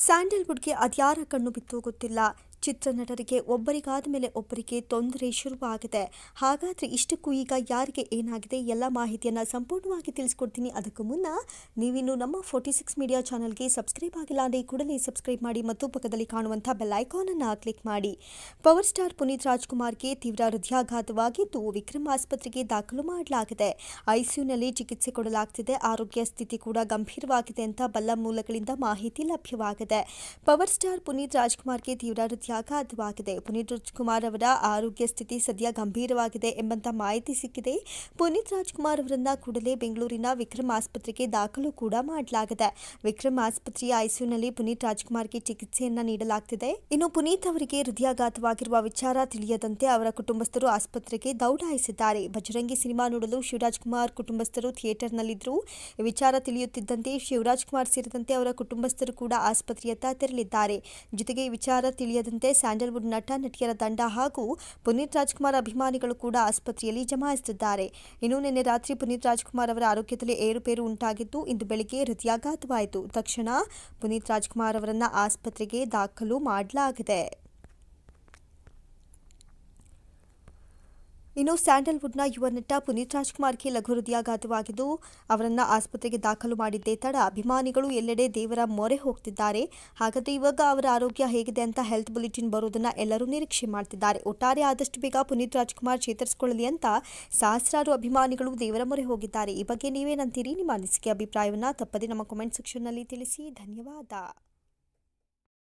ಸ್ಯಾಂಡಲ್ವುಡ್ಗೆ ಅದ್ಯಾರ ಕಣ್ಣು ಬಿತ್ತೋಗುತ್ತಿಲ್ಲ ಚಿತ್ರನಟರಿಗೆ ಒಬ್ಬರಿಗಾದ ಮೇಲೆ ಒಬ್ಬರಿಗೆ ತೊಂದರೆ ಶುರುವಾಗಿದೆ ಹಾಗಾದರೆ ಇಷ್ಟಕ್ಕೂ ಈಗ ಯಾರಿಗೆ ಏನಾಗಿದೆ ಎಲ್ಲ ಮಾಹಿತಿಯನ್ನು ಸಂಪೂರ್ಣವಾಗಿ ತಿಳಿಸ್ಕೊಡ್ತೀನಿ ಅದಕ್ಕೂ ಮುನ್ನ ನೀವಿನ್ನು ನಮ್ಮ ಫೋರ್ಟಿ ಸಿಕ್ಸ್ ಮೀಡಿಯಾ ಚಾನಲ್ಗೆ ಸಬ್ಸ್ಕ್ರೈಬ್ ಆಗಿಲ್ಲ ಅಂದರೆ ಕೂಡಲೇ ಸಬ್ಸ್ಕ್ರೈಬ್ ಮಾಡಿ ಮತ್ತು ಪಕ್ಕದಲ್ಲಿ ಕಾಣುವಂಥ ಬೆಲ್ಲೈಕಾನನ್ನು ಕ್ಲಿಕ್ ಮಾಡಿ ಪವರ್ ಸ್ಟಾರ್ ಪುನೀತ್ ರಾಜ್ಕುಮಾರ್ಗೆ ತೀವ್ರ ಹೃದಯಾಘಾತವಾಗಿದ್ದು ವಿಕ್ರಮ್ ಆಸ್ಪತ್ರೆಗೆ ದಾಖಲು ಮಾಡಲಾಗಿದೆ ಐಸಿಯುನಲ್ಲಿ ಚಿಕಿತ್ಸೆ ಕೊಡಲಾಗ್ತಿದೆ ಆರೋಗ್ಯ ಸ್ಥಿತಿ ಕೂಡ ಗಂಭೀರವಾಗಿದೆ ಅಂತ ಬಲ್ಲ ಮೂಲಗಳಿಂದ ಮಾಹಿತಿ ಲಭ್ಯವಾಗಿದೆ ಪವರ್ ಸ್ಟಾರ್ ಪುನೀತ್ ರಾಜ್ಕುಮಾರ್ಗೆ ತೀವ್ರ ಹೃದಯ ಪ್ರತ್ಯಾಘಾತವಾಗಿದೆ ಪುನೀತ್ ರಾಜ್ಕುಮಾರ್ ಅವರ ಆರೋಗ್ಯ ಸ್ಥಿತಿ ಸದ್ಯ ಗಂಭೀರವಾಗಿದೆ ಎಂಬಂತ ಮಾಹಿತಿ ಸಿಕ್ಕಿದೆ ಪುನೀತ್ ರಾಜ್ಕುಮಾರ್ ಅವರನ್ನ ಕೂಡಲೇ ಬೆಂಗಳೂರಿನ ವಿಕ್ರಮ್ ಆಸ್ಪತ್ರೆಗೆ ದಾಖಲು ಕೂಡ ಮಾಡಲಾಗಿದೆ ವಿಕ್ರಮ್ ಆಸ್ಪತ್ರೆಯ ಐಸಿಯುನಲ್ಲಿ ಪುನೀತ್ ರಾಜ್ಕುಮಾರ್ಗೆ ಚಿಕಿತ್ಸೆಯನ್ನ ನೀಡಲಾಗುತ್ತಿದೆ ಇನ್ನು ಪುನೀತ್ ಅವರಿಗೆ ಹೃದಯಾಘಾತವಾಗಿರುವ ವಿಚಾರ ತಿಳಿಯದಂತೆ ಅವರ ಕುಟುಂಬಸ್ಥರು ಆಸ್ಪತ್ರೆಗೆ ದೌಡಾಯಿಸಿದ್ದಾರೆ ಬಜರಂಗಿ ಸಿನಿಮಾ ನೋಡಲು ಶಿವರಾಜ್ ಕುಮಾರ್ ಕುಟುಂಬಸ್ಥರು ಥಿಯೇಟರ್ನಲ್ಲಿದ್ದರು ವಿಚಾರ ತಿಳಿಯುತ್ತಿದ್ದಂತೆ ಶಿವರಾಜ್ ಕುಮಾರ್ ಸೇರಿದಂತೆ ಅವರ ಕುಟುಂಬಸ್ಥರು ಕೂಡ ಆಸ್ಪತ್ರೆಯತ್ತ ತೆರಳಿದ್ದಾರೆ ಜೊತೆಗೆ ವಿಚಾರ ತಿಳಿಯದಂತೆ ಸೇರಿದಂತೆ ಸ್ಯಾಂಡಲ್ವುಡ್ ನಟ ನಟಿಯರ ತಂಡ ಹಾಗೂ ಪುನೀತ್ ರಾಜ್ಕುಮಾರ್ ಅಭಿಮಾನಿಗಳು ಕೂಡ ಆಸ್ಪತ್ರೆಯಲ್ಲಿ ಜಮಾಯಿಸುತ್ತಿದ್ದಾರೆ ಇನ್ನು ನಿನ್ನೆ ರಾತ್ರಿ ಪುನೀತ್ ರಾಜ್ಕುಮಾರ್ ಅವರ ಆರೋಗ್ಯದಲ್ಲಿ ಏರುಪೇರು ಉಂಟಾಗಿದ್ದು ಇಂದು ಬೆಳಿಗ್ಗೆ ಹೃದಯಾಘಾತವಾಯಿತು ತಕ್ಷಣ ಪುನೀತ್ ರಾಜ್ಕುಮಾರ್ ಅವರನ್ನು ಆಸ್ಪತ್ರೆಗೆ ದಾಖಲು ಮಾಡಲಾಗಿದೆ ಇನ್ನು ಸ್ಯಾಂಡಲ್ವುಡ್ನ ಯುವ ನಟ ಪುನೀತ್ ರಾಜ್ಕುಮಾರ್ಗೆ ಲಘು ಹೃದಯಾಘಾತವಾಗಿದ್ದು ಅವರನ್ನು ಆಸ್ಪತ್ರೆಗೆ ದಾಖಲು ಮಾಡಿದ್ದೇ ತಡ ಅಭಿಮಾನಿಗಳು ಎಲ್ಲೆಡೆ ದೇವರ ಮೊರೆ ಹೋಗ್ತಿದ್ದಾರೆ ಹಾಗಾದರೆ ಇವಾಗ ಅವರ ಆರೋಗ್ಯ ಹೇಗಿದೆ ಅಂತ ಹೆಲ್ತ್ ಬುಲೆಟಿನ್ ಬರೋದನ್ನು ಎಲ್ಲರೂ ನಿರೀಕ್ಷೆ ಮಾಡ್ತಿದ್ದಾರೆ ಒಟ್ಟಾರೆ ಆದಷ್ಟು ಬೇಗ ಪುನೀತ್ ರಾಜ್ಕುಮಾರ್ ಚೇತರಿಸಿಕೊಳ್ಳಲಿ ಅಂತ ಸಹಸ್ರಾರು ಅಭಿಮಾನಿಗಳು ದೇವರ ಮೊರೆ ಹೋಗಿದ್ದಾರೆ ಈ ಬಗ್ಗೆ ನೀವೇನಂತೀರಿ ನಿಮ್ಮ ಅನಿಸಿಕೆ ಅಭಿಪ್ರಾಯವನ್ನು ತಪ್ಪದೇ ನಮ್ಮ ಕಾಮೆಂಟ್ ಸೆಕ್ಷನ್ನಲ್ಲಿ ತಿಳಿಸಿ ಧನ್ಯವಾದ